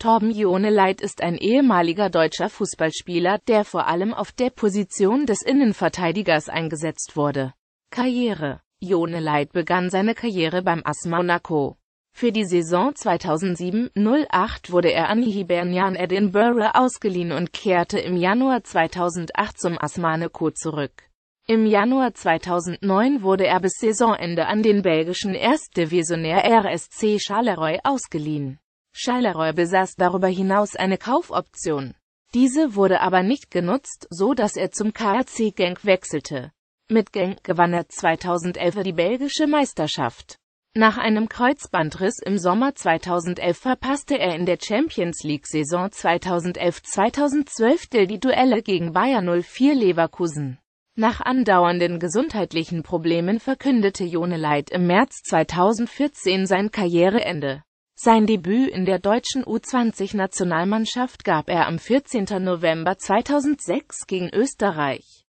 Torben Joneleit ist ein ehemaliger deutscher Fußballspieler, der vor allem auf der Position des Innenverteidigers eingesetzt wurde. Karriere Joneleit begann seine Karriere beim AS Monaco. Für die Saison 2007-08 wurde er an Hibernian Edinburgh ausgeliehen und kehrte im Januar 2008 zum AS Monaco zurück. Im Januar 2009 wurde er bis Saisonende an den belgischen Erstdivisionär RSC Charleroi ausgeliehen. Schalleroy besaß darüber hinaus eine Kaufoption. Diese wurde aber nicht genutzt, so dass er zum KRC Genk wechselte. Mit Genk gewann er 2011 die belgische Meisterschaft. Nach einem Kreuzbandriss im Sommer 2011 verpasste er in der Champions League-Saison 2011-2012 die Duelle gegen Bayern 04 Leverkusen. Nach andauernden gesundheitlichen Problemen verkündete Jone Leid im März 2014 sein Karriereende. Sein Debüt in der deutschen U20-Nationalmannschaft gab er am 14. November 2006 gegen Österreich.